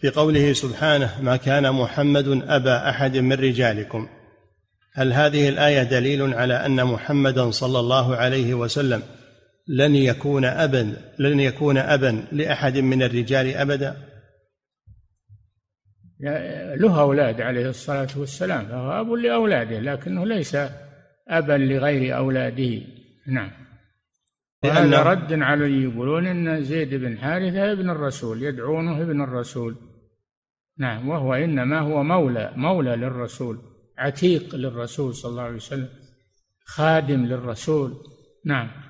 في قوله سبحانه ما كان محمد ابا احد من رجالكم هل هذه الايه دليل على ان محمدا صلى الله عليه وسلم لن يكون ابا لن يكون ابا لاحد من الرجال ابدا له اولاد عليه الصلاه والسلام فهو اب لاولاده لكنه ليس ابا لغير اولاده نعم لأن رد على يقولون ان زيد بن حارثه ابن الرسول يدعونه ابن الرسول نعم وهو انما هو مولى مولى للرسول عتيق للرسول صلى الله عليه وسلم خادم للرسول نعم